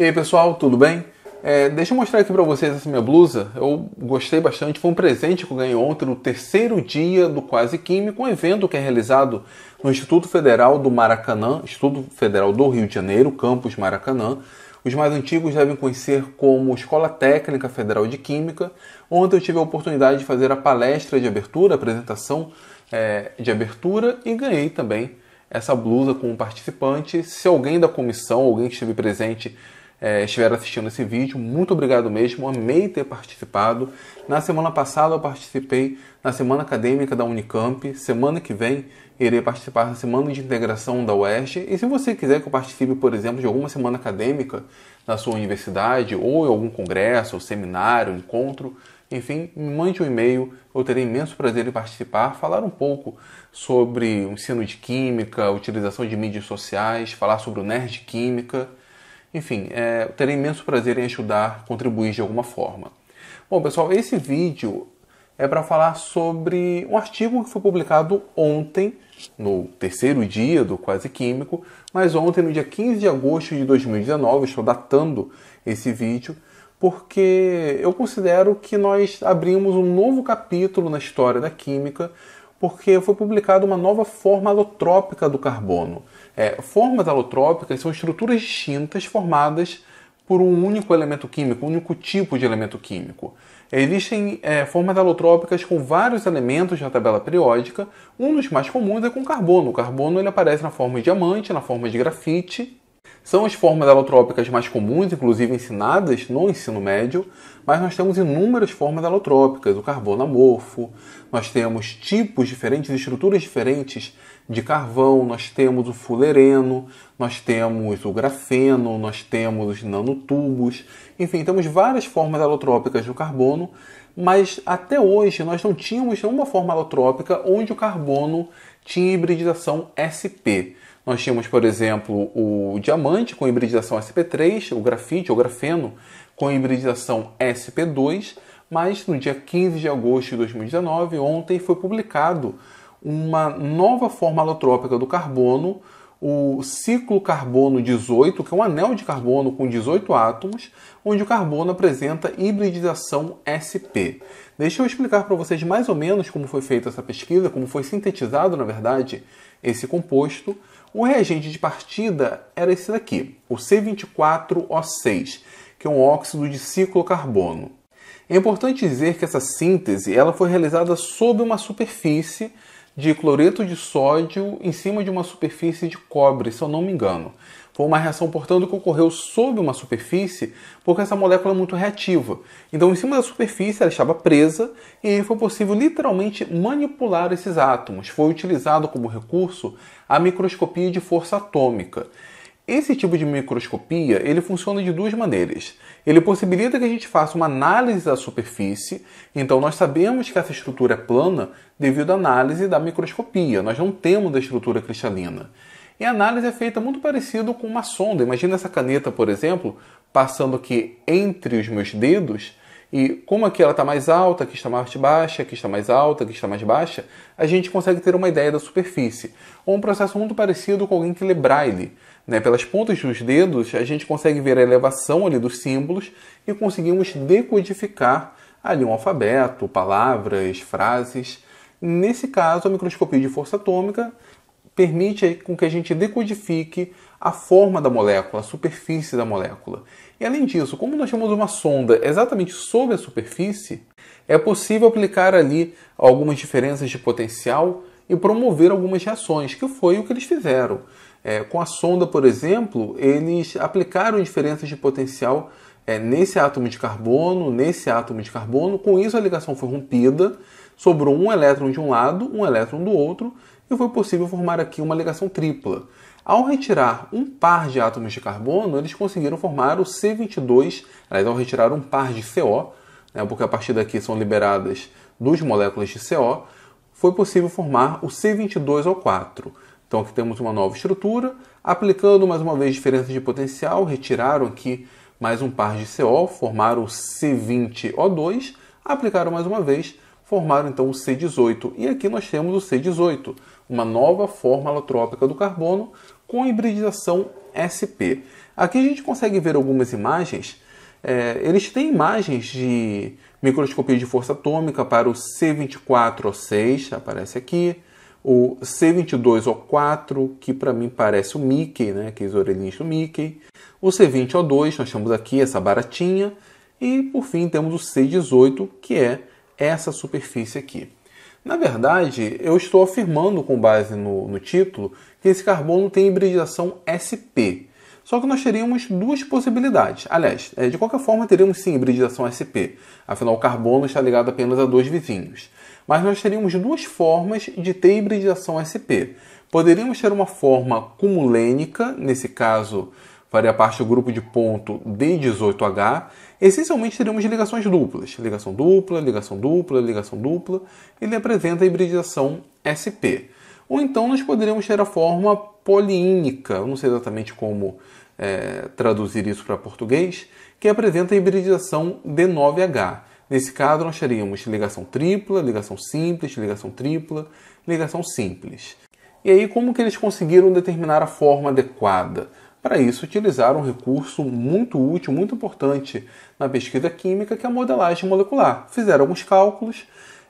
E aí pessoal, tudo bem? É, deixa eu mostrar aqui para vocês essa minha blusa. Eu gostei bastante, foi um presente que eu ganhei ontem no terceiro dia do Quase Químico, um evento que é realizado no Instituto Federal do Maracanã, Instituto Federal do Rio de Janeiro, campus Maracanã. Os mais antigos devem conhecer como Escola Técnica Federal de Química. Ontem eu tive a oportunidade de fazer a palestra de abertura, apresentação é, de abertura e ganhei também essa blusa como participante. Se alguém da comissão, alguém que esteve presente, é, estiver assistindo esse vídeo. Muito obrigado mesmo, amei ter participado. Na semana passada eu participei na Semana Acadêmica da Unicamp. Semana que vem irei participar da Semana de Integração da UERJ. E se você quiser que eu participe, por exemplo, de alguma semana acadêmica na sua universidade, ou em algum congresso, ou seminário, encontro, enfim, me mande um e-mail, eu terei imenso prazer em participar, falar um pouco sobre o ensino de química, utilização de mídias sociais, falar sobre o Nerd Química. Enfim, é, terei imenso prazer em ajudar, contribuir de alguma forma. Bom, pessoal, esse vídeo é para falar sobre um artigo que foi publicado ontem, no terceiro dia do Quase Químico, mas ontem, no dia 15 de agosto de 2019, estou datando esse vídeo, porque eu considero que nós abrimos um novo capítulo na história da química, porque foi publicada uma nova forma alotrópica do carbono. É, formas alotrópicas são estruturas distintas formadas por um único elemento químico, um único tipo de elemento químico. Existem é, formas alotrópicas com vários elementos na tabela periódica. Um dos mais comuns é com carbono. O carbono ele aparece na forma de diamante, na forma de grafite. São as formas alotrópicas mais comuns, inclusive ensinadas no ensino médio, mas nós temos inúmeras formas alotrópicas, o carbono amorfo, nós temos tipos diferentes, estruturas diferentes de carvão, nós temos o fulereno, nós temos o grafeno, nós temos os nanotubos, enfim, temos várias formas alotrópicas do carbono, mas até hoje nós não tínhamos nenhuma forma alotrópica onde o carbono tinha hibridização SP. Nós tínhamos, por exemplo, o diamante com hibridização SP3, o grafite ou grafeno com hibridização SP2, mas no dia 15 de agosto de 2019, ontem, foi publicado uma nova forma alotrópica do carbono, o ciclo carbono 18, que é um anel de carbono com 18 átomos, onde o carbono apresenta hibridização SP. Deixa eu explicar para vocês mais ou menos como foi feita essa pesquisa, como foi sintetizado, na verdade, esse composto. O reagente de partida era esse daqui, o C24O6, que é um óxido de ciclocarbono. É importante dizer que essa síntese ela foi realizada sob uma superfície de cloreto de sódio em cima de uma superfície de cobre, se eu não me engano. Foi uma reação, portanto, que ocorreu sob uma superfície, porque essa molécula é muito reativa. Então, em cima da superfície, ela estava presa e foi possível literalmente manipular esses átomos. Foi utilizado como recurso a microscopia de força atômica. Esse tipo de microscopia ele funciona de duas maneiras. Ele possibilita que a gente faça uma análise da superfície, então nós sabemos que essa estrutura é plana devido à análise da microscopia, nós não temos da estrutura cristalina. E a análise é feita muito parecido com uma sonda. Imagina essa caneta, por exemplo, passando aqui entre os meus dedos e como aqui ela está mais alta, aqui está mais baixa, aqui está mais alta, aqui está mais baixa, a gente consegue ter uma ideia da superfície. Ou um processo muito parecido com alguém que lê braille. Né? Pelas pontas dos dedos, a gente consegue ver a elevação ali dos símbolos e conseguimos decodificar ali um alfabeto, palavras, frases. Nesse caso, a microscopia de força atômica permite com que a gente decodifique a forma da molécula, a superfície da molécula. E além disso, como nós temos uma sonda exatamente sobre a superfície, é possível aplicar ali algumas diferenças de potencial e promover algumas reações, que foi o que eles fizeram. É, com a sonda, por exemplo, eles aplicaram diferenças de potencial é, nesse átomo de carbono, nesse átomo de carbono. Com isso, a ligação foi rompida, sobrou um elétron de um lado, um elétron do outro, e foi possível formar aqui uma ligação tripla. Ao retirar um par de átomos de carbono, eles conseguiram formar o C22, aliás, ao retirar um par de CO, né, porque a partir daqui são liberadas duas moléculas de CO, foi possível formar o C22O4. Então aqui temos uma nova estrutura, aplicando mais uma vez diferença de potencial, retiraram aqui mais um par de CO, formaram o C20O2, aplicaram mais uma vez, formaram então o C18. E aqui nós temos o C18, uma nova forma alotrópica do carbono com hibridização SP. Aqui a gente consegue ver algumas imagens. É, eles têm imagens de microscopia de força atômica para o C24O6, aparece aqui, o C22O4, que para mim parece o Mickey, né, aqueles orelhinhos do Mickey, o C20O2, nós temos aqui essa baratinha, e por fim temos o C18, que é essa superfície aqui. Na verdade, eu estou afirmando com base no, no título que esse carbono tem hibridização sp, só que nós teríamos duas possibilidades. Aliás, é, de qualquer forma, teríamos sim hibridização SP. Afinal, o carbono está ligado apenas a dois vizinhos. Mas nós teríamos duas formas de ter hibridização SP. Poderíamos ter uma forma cumulênica, nesse caso, faria parte do grupo de ponto D18H, essencialmente teríamos ligações duplas, ligação dupla, ligação dupla, ligação dupla, ele apresenta a hibridização SP. Ou então nós poderíamos ter a forma poliínica, não sei exatamente como é, traduzir isso para português, que apresenta a hibridização D9H. Nesse caso, nós teríamos ligação tripla, ligação simples, ligação tripla, ligação simples. E aí, como que eles conseguiram determinar a forma adequada? para isso utilizaram um recurso muito útil, muito importante na pesquisa química, que é a modelagem molecular. Fizeram alguns cálculos,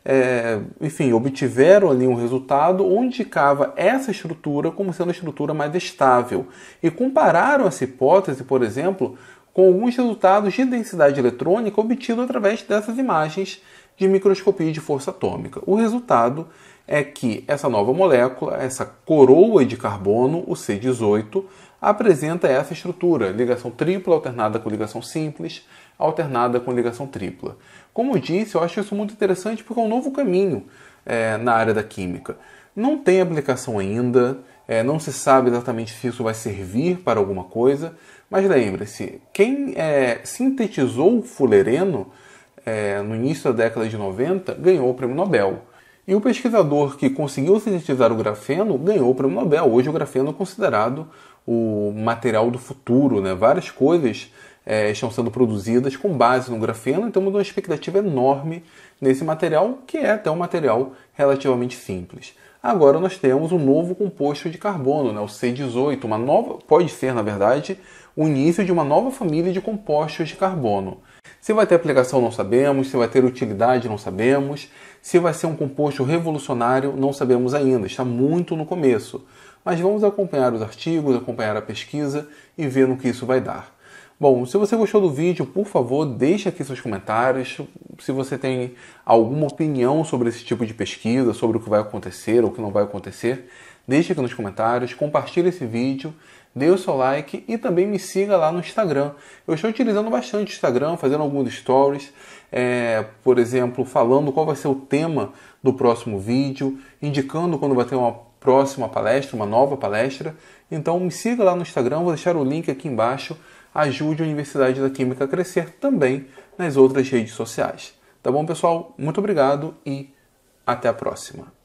é, enfim, obtiveram ali um resultado onde indicava essa estrutura como sendo a estrutura mais estável. E compararam essa hipótese, por exemplo, com alguns resultados de densidade eletrônica obtidos através dessas imagens de microscopia de força atômica. O resultado é que essa nova molécula, essa coroa de carbono, o C18, apresenta essa estrutura: ligação tripla alternada com ligação simples, alternada com ligação tripla. Como eu disse, eu acho isso muito interessante porque é um novo caminho é, na área da química. Não tem aplicação ainda, é, não se sabe exatamente se isso vai servir para alguma coisa, mas lembre-se: quem é, sintetizou o fulereno é, no início da década de 90 ganhou o prêmio Nobel. E o pesquisador que conseguiu sintetizar o grafeno ganhou o prêmio Nobel. Hoje o grafeno é considerado o material do futuro, né? Várias coisas é, estão sendo produzidas com base no grafeno, então uma expectativa enorme nesse material, que é até um material relativamente simples. Agora nós temos um novo composto de carbono, né, o C18, uma nova, pode ser, na verdade, o início de uma nova família de compostos de carbono. Se vai ter aplicação não sabemos, se vai ter utilidade não sabemos. Se vai ser um composto revolucionário, não sabemos ainda, está muito no começo. Mas vamos acompanhar os artigos, acompanhar a pesquisa e ver no que isso vai dar. Bom, se você gostou do vídeo, por favor, deixe aqui seus comentários. Se você tem alguma opinião sobre esse tipo de pesquisa, sobre o que vai acontecer ou o que não vai acontecer, deixe aqui nos comentários, compartilhe esse vídeo dê o seu like e também me siga lá no Instagram. Eu estou utilizando bastante o Instagram, fazendo alguns stories, é, por exemplo, falando qual vai ser o tema do próximo vídeo, indicando quando vai ter uma próxima palestra, uma nova palestra. Então me siga lá no Instagram, vou deixar o link aqui embaixo. Ajude a Universidade da Química a crescer também nas outras redes sociais. Tá bom, pessoal? Muito obrigado e até a próxima.